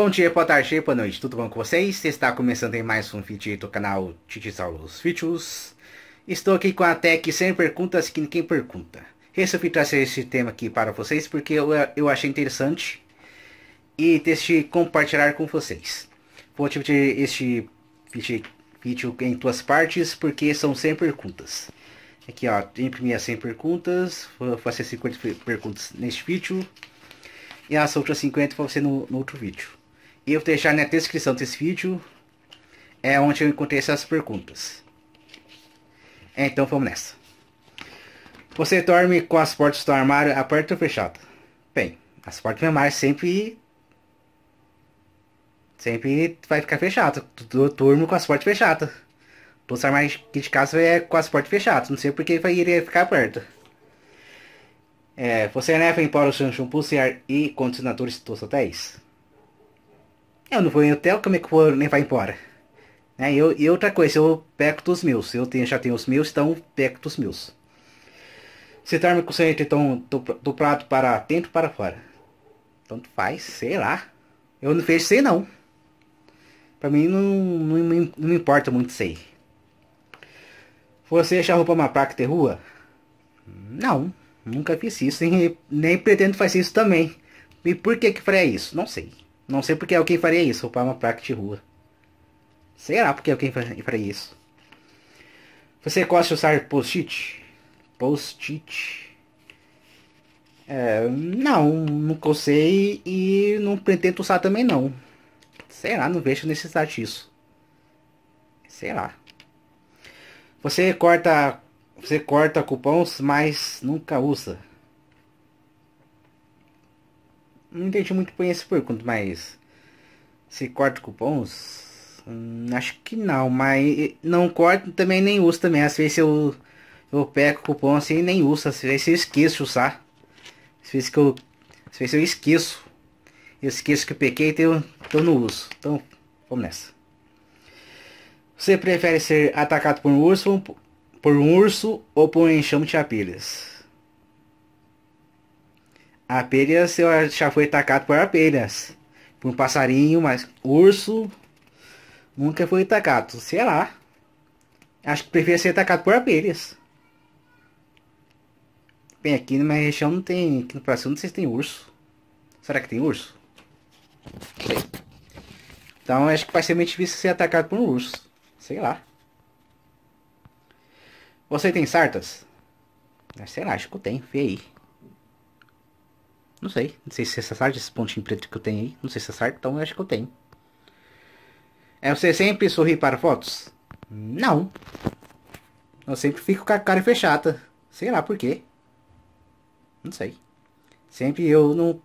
Bom dia, boa tarde, boa noite, tudo bom com vocês? Está começando em mais um vídeo do canal Titisaurus Vídeos. Estou aqui com a Tech Sem Perguntas Que Ninguém Pergunta. Resolvi trazer esse tema aqui para vocês porque eu, eu achei interessante e decidi compartilhar com vocês. Vou dividir este vídeo em duas partes porque são 100 perguntas. Aqui ó, imprimi as 100 perguntas, vou fazer 50 perguntas neste vídeo e as outras 50 para você no, no outro vídeo. E eu vou deixar na descrição desse vídeo. É onde eu encontrei essas perguntas. É, então vamos nessa. Você dorme com as portas do armário apertas ou fechada? Bem, as portas do armário sempre... Sempre vai ficar fechada. Eu durmo com as portas fechadas. Todos os armários aqui de casa é com as portas fechadas. Não sei porque vai iria ficar aberta. É, você leva embora os shampoos e, e condicionadores dos hotéis? Eu não vou em hotel, como é que vou nem vai embora? É, eu, e outra coisa, eu pego dos meus. Eu tenho, já tenho os meus, então pego dos meus. Se torna com o centro, então, do, do prato para dentro para fora. Tanto faz, sei lá. Eu não vejo sei não. Pra mim não, não, não, me importa muito sei. Você acha roupa uma placa de rua? Não, nunca fiz isso. Nem, nem pretendo fazer isso também. E por que que faria isso? Não sei. Não sei porque alguém faria isso, roubar uma placa de rua. Será porque alguém faria isso? Você gosta de usar post-it? Post-it? É, não, nunca usei e não pretendo usar também não. Será, não vejo necessidade disso. Sei lá. Você corta, você corta cupons, mas nunca usa não entendi muito bem esse pergunto, mas se corta cupons, hum, acho que não, mas não corto também nem uso também. Às vezes eu, eu pego cupom assim e nem uso, às vezes eu esqueço de usar. Às vezes que eu, às vezes eu esqueço. Eu esqueço que eu pequei, então, então não uso. Então, vamos nessa. Você prefere ser atacado por um urso, por um urso ou por um enxame de abelhas? Abelhas, eu já fui atacado por abelhas. Por um passarinho, mas urso nunca foi atacado. Sei lá. Acho que prefiro ser atacado por abelhas. Bem, aqui na minha região não tem. Aqui no Brasil não sei se tem urso. Será que tem urso? Sei. Então acho que vai ser difícil ser atacado por um urso. Sei lá. Você tem sartas? Ah, sei lá, acho que eu tenho. Vê aí. Não sei. Não sei se é certo esse pontinho preto que eu tenho aí. Não sei se é certo, então eu acho que eu tenho. É, você sempre sorri para fotos? Não. Eu sempre fico com a cara fechada. Sei lá por quê. Não sei. Sempre eu não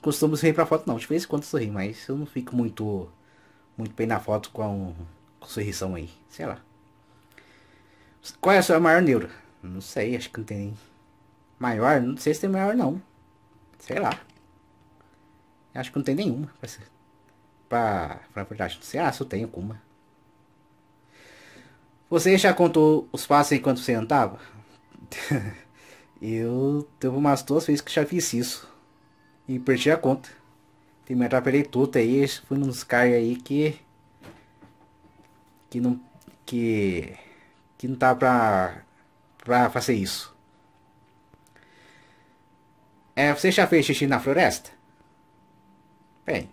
costumo sorrir para foto não. De vez em quando sorri, mas eu não fico muito muito bem na foto com, a, um, com a sorrisão aí. Sei lá. Qual é a sua maior neura? Não sei, acho que não tem nem. Maior? Não sei se tem maior não. Sei lá. Acho que não tem nenhuma pra, pra, a verdade. Não sei, lá, ah, só tenho alguma. É? Você já contou os passos enquanto você andava? eu teve umas duas vezes que já fiz isso. E perdi a conta. Tem me atrapalhei tudo aí. Fui nos caras aí que. Que não. Que. Que não tá pra. Pra fazer isso. É, você já fez xixi na floresta? Bem,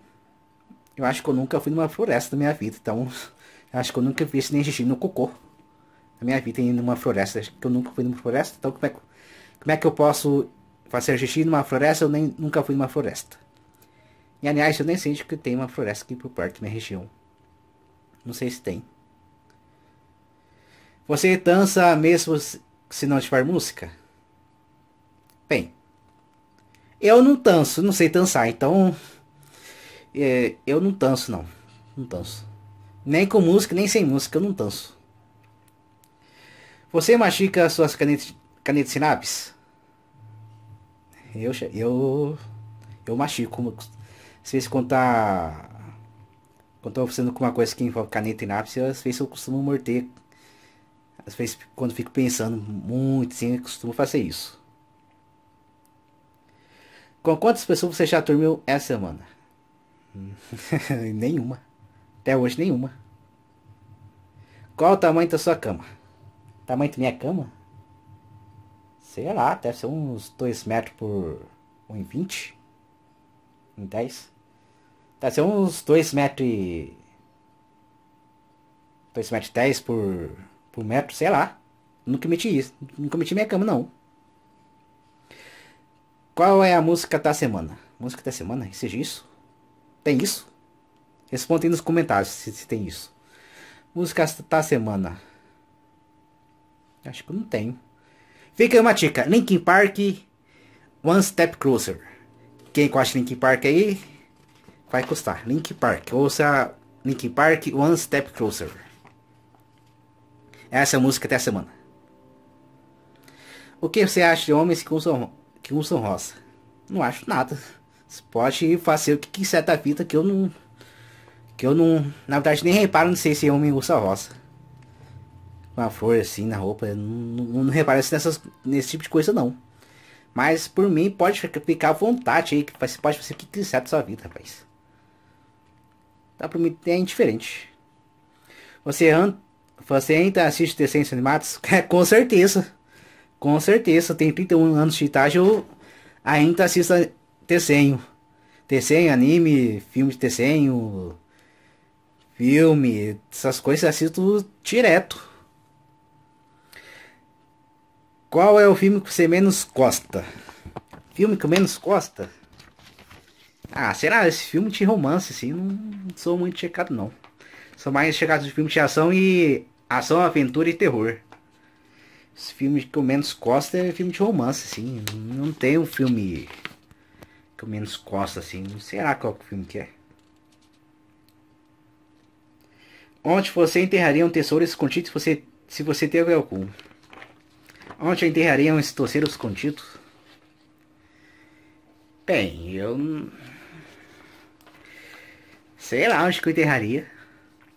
eu acho que eu nunca fui numa floresta na minha vida, então acho que eu nunca fiz nem xixi no cocô. Na minha vida em uma floresta, acho que eu nunca fui numa floresta, então como é, como é que eu posso fazer xixi numa floresta? Eu nem nunca fui numa floresta. E aliás, eu nem sei que tem uma floresta aqui por perto da minha região. Não sei se tem. Você dança mesmo se não tiver música? Bem, eu não tanso, não sei dançar, então. É, eu não danço, não. Não danço. Nem com música, nem sem música, eu não danço. Você machuca suas canetas, canetas sinapses? Eu, eu, eu machuco. Às vezes quando eu tá, Quando tô tá pensando com uma coisa que envolve caneta e lápis, às vezes eu costumo morder. Às vezes quando fico pensando muito, sim, eu costumo fazer isso. Com quantas pessoas você já dormiu essa semana? nenhuma. Até hoje nenhuma. Qual o tamanho da sua cama? Tamanho da minha cama? Sei lá, deve ser uns 2 metros por 1,20. Um 10. Deve ser uns 2 metros e... 2 metros 10 por, por metro, sei lá. Nunca meti isso. Nunca meti minha cama, não. Qual é a música da semana? Música da semana? Seja isso? Tem isso? Responda aí nos comentários se, se, tem isso. Música da semana. Acho que não tem. Fica aí uma dica. Linkin Park, One Step Closer. Quem conhece Linkin Park aí, vai custar. Linkin Park. Ouça Linkin Park, One Step Closer. Essa é a música da semana. O que você acha de homens que usam que usam roça. Não acho nada. Você pode fazer o que quiser da vida que eu não. Que eu não. Na verdade nem reparo, não sei se é homem usa roça. Com a flor assim na roupa. não, não, não reparo assim nessas, nesse tipo de coisa não. Mas por mim pode ficar à vontade aí. Que você pode fazer o que quiser da sua vida, rapaz. Tá pra mim é indiferente. Você, você ainda assiste desenhos animados? É, com certeza. Com certeza, tem 31 anos de idade, eu ainda assisto desenho. Desenho, anime, filme de desenho, filme, essas coisas eu assisto direto. Qual é o filme que você menos gosta? Filme que menos gosta? Ah, será? Esse filme de romance, assim, não sou muito checado, não. Sou mais checado de filme de ação e ação, aventura e terror. Os filmes que eu menos gosto é filme de romance, assim. Não tem um filme que eu menos gosto, assim. Será qual que o filme que é? Onde você enterraria um tesouro escondido se você, se você teve algum? Onde eu enterraria um tesouro escondido? Bem, eu... Sei lá onde que eu enterraria.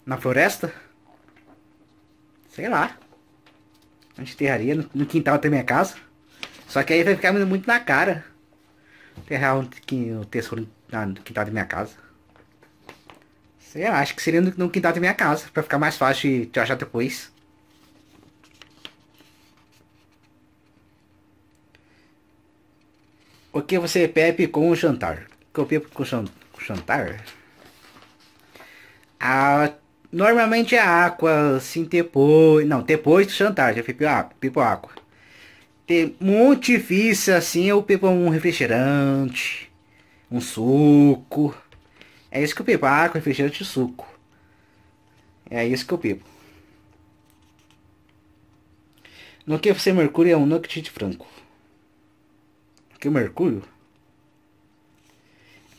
Na floresta? Sei lá. A gente enterraria no, no quintal da minha casa. Só que aí vai ficar muito na cara. Enterrar um, o tesouro na, no quintal da minha casa. Sei lá, acho que seria no, no quintal da minha casa. Pra ficar mais fácil de te achar depois. O que você Pepe com o jantar? O que eu bebo com o jantar? A ah, Normalmente é água assim, depois. Não, depois do chantagem, é Pipo água. Pipo água Tem muito difícil assim eu pipo um refrigerante, um suco. É isso que eu pipo, água, refrigerante e suco. É isso que eu pipo. No que você Mercúrio é um nugget de frango. Que Mercúrio?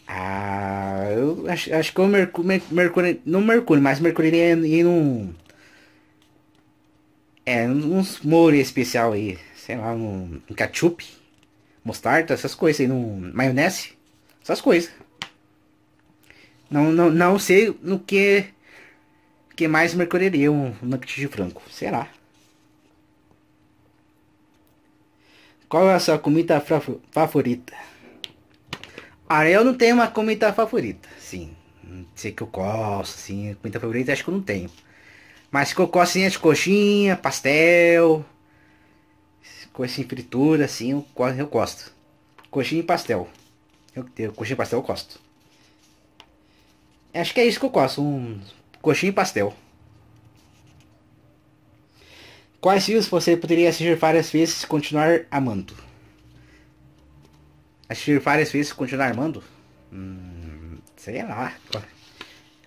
Ah, eu acho, acho que o Mercúrio, Mercúrio. Não Mercúrio, mas Mercúrio ele é um. É, uns molho especial aí. Sei lá, um, um ketchup, mostarda, essas coisas aí, num maionese, essas coisas. Não, não, não sei no que que mais mercuriaria um nugget de frango, será? Qual é a sua comida favorita? eu não tenho uma comida favorita, sim. Não sei que eu gosto, assim, comida favorita acho que eu não tenho. Mas que eu gosto assim, as coxinha, pastel, coisa assim, fritura, assim, eu, eu gosto. Coxinha e pastel. Eu, eu, coxinha e pastel eu gosto. Acho que é isso que eu gosto, um coxinha e pastel. Quais filmes você poderia assistir várias vezes e continuar amando? Assistir várias vezes e continuar armando? Hum, sei lá.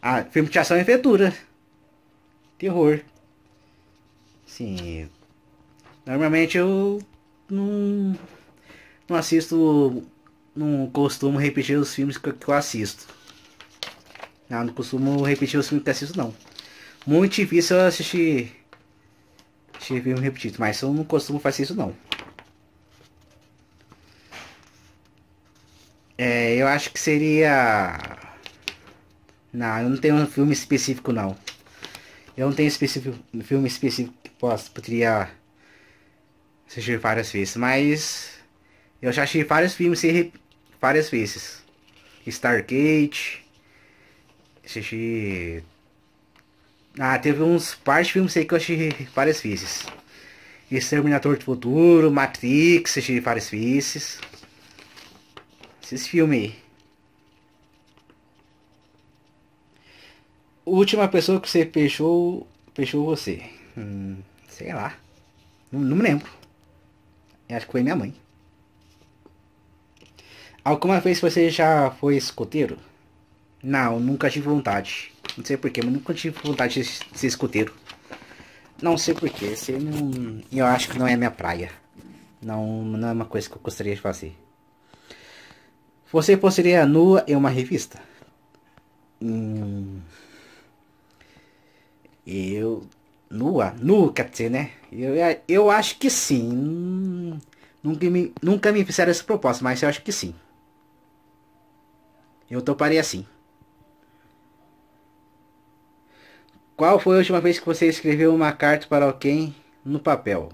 Ah, filme de ação e aventura. Terror. Sim. Normalmente eu não, não assisto. Não costumo repetir os filmes que, que eu assisto. Não, ah, não costumo repetir os filmes que eu assisto não. Muito difícil eu assistir, assistir filme repetido, mas eu não costumo fazer isso não. É, eu acho que seria. Não, eu não tenho um filme específico não. Eu não tenho específico, um filme específico que posso, poderia assistir várias vezes, mas eu já achei vários filmes várias vezes. Stargate, assisti. Ah, teve uns partes de filmes aí que eu assisti várias vezes. Exterminator do Futuro, Matrix, assisti várias vezes. Esses filmes aí. Última pessoa que você fechou. Fechou você. Hum, sei lá. Não, não me lembro. Eu acho que foi minha mãe. Alguma vez você já foi escoteiro? Não, nunca tive vontade. Não sei porquê, mas nunca tive vontade de ser escoteiro. Não sei porquê. Não... Eu acho que não é minha praia. Não, não é uma coisa que eu gostaria de fazer. Você postaria nua em uma revista? Hum, eu. Nua? Nu, quer dizer, né? Eu, eu acho que sim. Nunca me, nunca me fizeram essa proposta, mas eu acho que sim. Eu toparia sim. Qual foi a última vez que você escreveu uma carta para alguém no papel?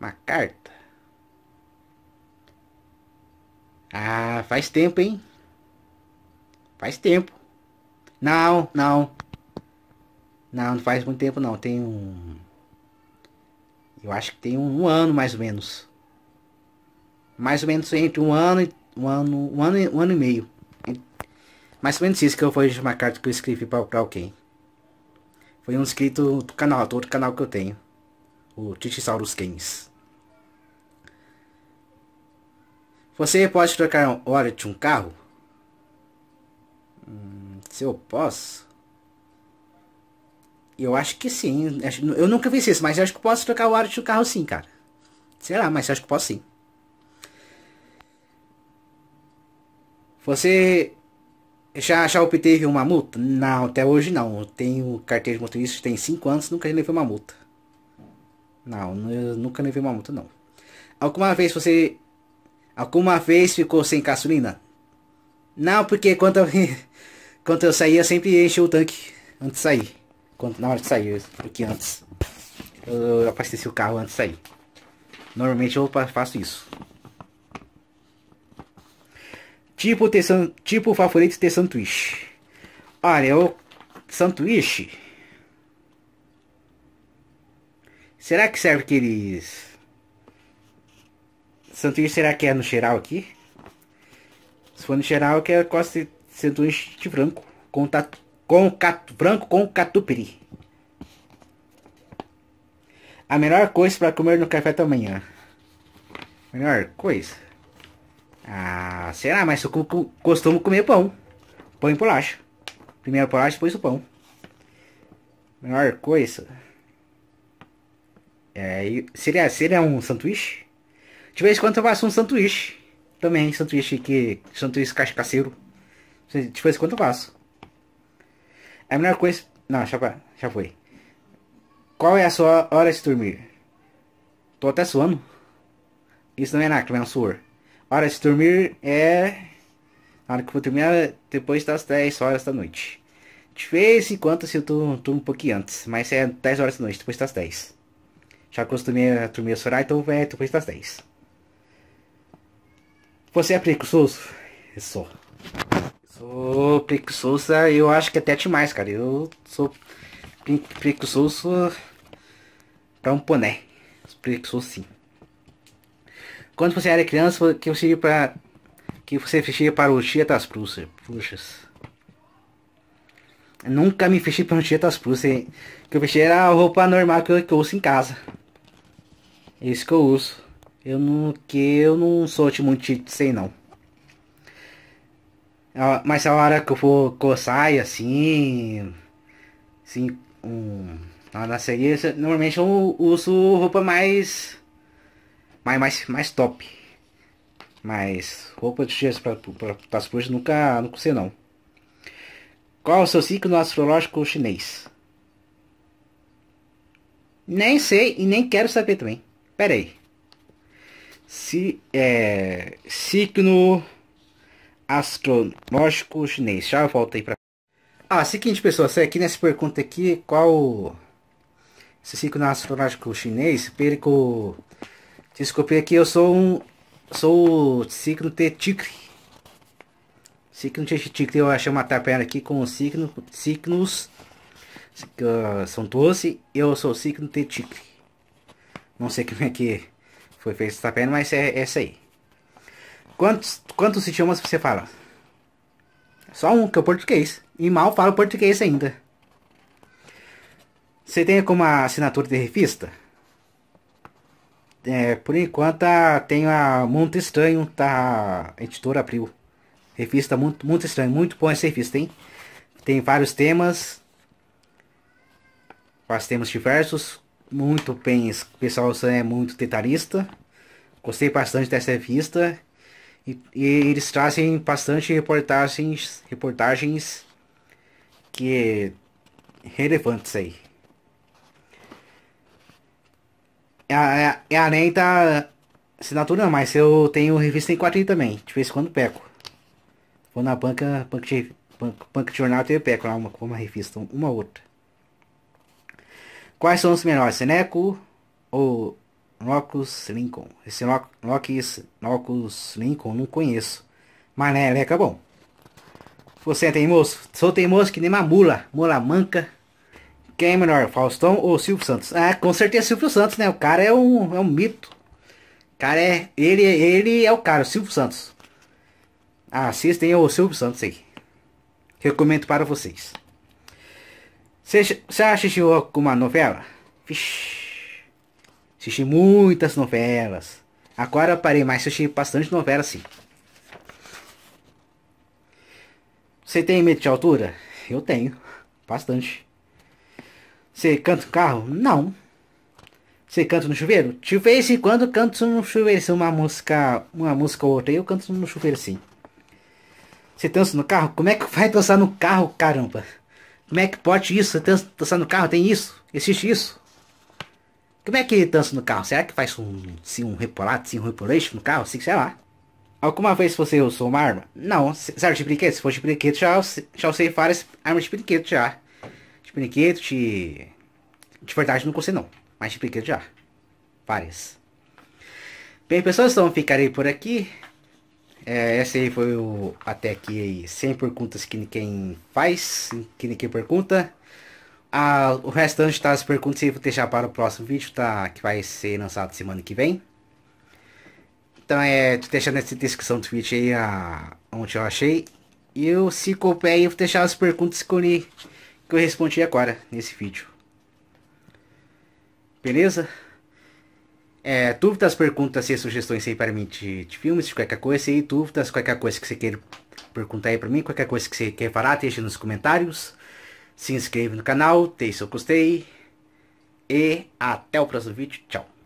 Uma carta? Ah, faz tempo, hein? Faz tempo. Não, não. Não, não faz muito tempo não. Tem um. Eu acho que tem um, um ano mais ou menos. Mais ou menos entre um ano e. Um ano. Um ano, e, um ano e meio. Mais ou menos isso que eu foi uma carta que eu escrevi pra, pra alguém. Foi um inscrito do canal, do outro canal que eu tenho. O Titisaurus Games. Você pode trocar óleo de um carro? Hum, se eu posso? Eu acho que sim. Eu nunca fiz isso, mas eu acho que posso trocar o óleo de um carro sim, cara. Sei lá, mas eu acho que posso sim. Você já, já obteve uma multa? Não, até hoje não. Eu tenho carteira de motorista, tem 5 anos, nunca levei uma multa. Não, eu nunca levei uma multa não. Alguma vez você Alguma vez ficou sem gasolina? Não, porque quando eu, quando eu saía sempre encho o tanque antes de sair. Quando, na hora de sair, porque antes. Eu, abasteci o carro antes de sair. Normalmente eu faço isso. Tipo, ter, tipo favorito ter sanduíche. Olha, eu... Sanduíche? Será que serve aqueles... Santuíche, será que é no geral aqui? Se for no geral, eu é quero é quase sanduíche de branco. Com, tatu, com cat, branco com catupiry. A melhor coisa para comer no café da manhã. Melhor coisa? Ah, será? Mas eu costumo comer pão. Pão e bolacha. Primeiro a bolacha, depois o pão. Melhor coisa? É, seria, seria um sanduíche? De vez em quando eu faço um sanduíche. Também, sanduíche que. Sanduíche cascaceiro. De vez em quando eu faço. É a melhor coisa. Não, já, já foi. Qual é a sua hora de dormir? Tô até suando. Isso não é não é um suor. Hora de dormir é. A hora que eu vou dormir é depois das 10 horas da noite. De vez em quando assim, eu tô, tô um pouquinho antes, mas é 10 horas da noite, depois das 10. Já acostumei a dormir a chorar, então é depois das 10. Você é preguiçoso? Eu sou. Sou preguiçoso, eu acho que até demais, cara. Eu sou preguiçoso pra um poné. Preguiçoso sim. Quando você era criança, que você ia pra... Que você fechia para o dia das Puxa. bruxas. Nunca me fechei para o dia das bruxas. Que eu fechei era a roupa normal que eu, que eu uso em casa. É isso que eu uso. Eu não. Que eu não sou muito sei não. Mas a hora que eu for coçar assim. Assim. Um, na série, normalmente eu uso roupa mais. Mais, mais, mais top. Mas roupa de cheiro para as coisas nunca, nunca sei não. Qual é o seu ciclo astrológico chinês? Nem sei e nem quero saber também. Pera aí si, é, signo astrológico chinês. Já volto aí para. Ah, seguinte pessoal, você aqui nessa pergunta aqui, qual esse signo astrológico chinês? Perico, desculpe aqui, eu sou um, sou o signo de tigre. Signo de tigre, eu achei uma tabela aqui com os signo, signos, uh, são 12, eu sou o signo de tigre. Não sei como é que foi feito essa pena, mas é, essa aí. Quantos, quantos idiomas você fala? Só um, que é o português. E mal falo português ainda. Você tem como assinatura de revista? É, por enquanto tem a Muito Estranho, tá? A editora Abril. Revista muito, muito estranho, muito bom essa revista, hein? Tem vários temas. Vários temas diversos muito bem. O pessoal é muito detalhista. Gostei bastante dessa revista. E, e eles trazem bastante reportagens, reportagens que é relevantes aí. É, é, é além da tá assinatura, mas eu tenho revista em quadrinho também. De vez em quando peco. Vou na banca, banca de, banca, banca de jornal e eu pego lá uma, uma revista, uma outra. Quais são os menores? Seneco ou Nocus Lincoln? Esse Nocus, Nocus Lincoln não conheço. Mas né, Leca, é bom. Você é teimoso? Sou teimoso que nem uma mula. Mula manca. Quem é menor? Faustão ou Silvio Santos? Ah, com certeza Silvio Santos, né? O cara é um, é um mito. O cara é. Ele, ele é o cara, o Silvio Santos. Assistem o Silvio Santos aí. Recomendo para vocês. Você assistiu alguma novela? Vixi. Assisti muitas novelas. Agora eu parei, mas assisti bastante novela sim. Você tem medo de altura? Eu tenho. Bastante. Você canta no carro? Não. Você canta no chuveiro? De vez em quando canto no chuveiro se uma música, uma música ou outra. Eu canto no chuveiro sim. Você dança no carro? Como é que vai dançar no carro, caramba? Como é que pode isso? dançar no carro, tem isso? Existe isso? Como é que dança no carro? Será que faz um, sim, um repolado, sim, um repolation no carro? Sim, sei lá. Alguma vez você usou uma arma? Não, Serve de brinquedo. Se for de brinquedo, já, já usei várias armas de brinquedo já. De brinquedo, de... De verdade, não usei não. Mas de brinquedo já. Várias. Bem, pessoal, então ficarei por aqui. É, esse aí foi o até aqui aí. 100 perguntas que ninguém faz, que ninguém pergunta. Ah, o restante tá das perguntas eu vou deixar para o próximo vídeo, tá? Que vai ser lançado semana que vem. Então é, tô deixando essa descrição do vídeo aí a, onde eu achei. E eu se couber eu vou deixar as perguntas que eu, li, que eu respondi agora nesse vídeo. Beleza? É, dúvidas, perguntas e sugestões aí para mim de, de filmes, de qualquer coisa aí, dúvidas, qualquer coisa que você queira perguntar aí para mim, qualquer coisa que você quer falar, deixe nos comentários. Se inscreve no canal, deixe seu gostei. E até o próximo vídeo. Tchau.